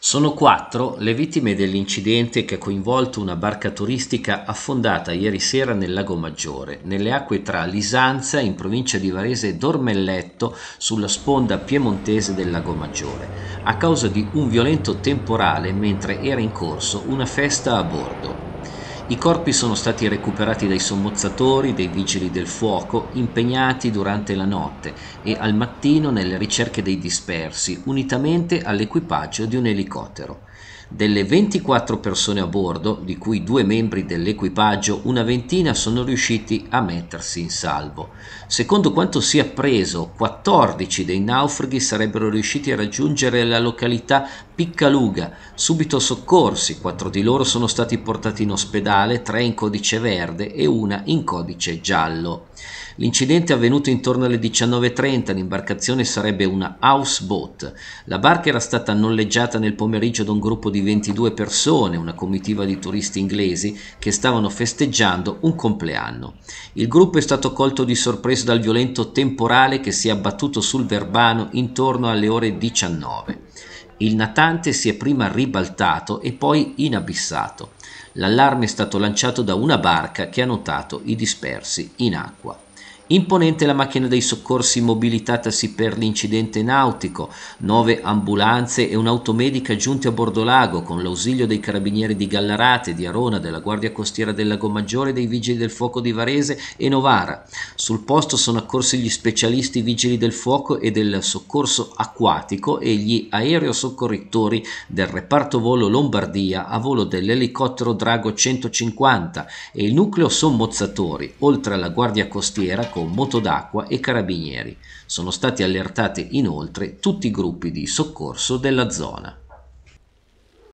Sono quattro le vittime dell'incidente che ha coinvolto una barca turistica affondata ieri sera nel Lago Maggiore, nelle acque tra Lisanza in provincia di Varese e Dormelletto sulla sponda piemontese del Lago Maggiore, a causa di un violento temporale mentre era in corso una festa a bordo. I corpi sono stati recuperati dai sommozzatori, dei vigili del fuoco, impegnati durante la notte e al mattino nelle ricerche dei dispersi, unitamente all'equipaggio di un elicottero. Delle 24 persone a bordo, di cui due membri dell'equipaggio, una ventina sono riusciti a mettersi in salvo. Secondo quanto si è appreso, 14 dei naufraghi sarebbero riusciti a raggiungere la località Piccaluga, subito soccorsi, 4 di loro sono stati portati in ospedale generale, tre in codice verde e una in codice giallo. L'incidente è avvenuto intorno alle 19.30, l'imbarcazione sarebbe una houseboat. La barca era stata noleggiata nel pomeriggio da un gruppo di 22 persone, una comitiva di turisti inglesi, che stavano festeggiando un compleanno. Il gruppo è stato colto di sorpresa dal violento temporale che si è abbattuto sul Verbano intorno alle ore 19. Il natante si è prima ribaltato e poi inabissato. L'allarme è stato lanciato da una barca che ha notato i dispersi in acqua. Imponente la macchina dei soccorsi mobilitatasi per l'incidente nautico, nove ambulanze e un'automedica giunte a Bordolago con l'ausilio dei carabinieri di Gallarate, di Arona, della Guardia Costiera del Lago Maggiore, dei Vigili del Fuoco di Varese e Novara. Sul posto sono accorsi gli specialisti Vigili del Fuoco e del soccorso acquatico e gli aerosoccorritori del reparto volo Lombardia a volo dell'elicottero Drago 150 e il nucleo sommozzatori, oltre alla Guardia Costiera con moto d'acqua e carabinieri. Sono stati allertati inoltre tutti i gruppi di soccorso della zona.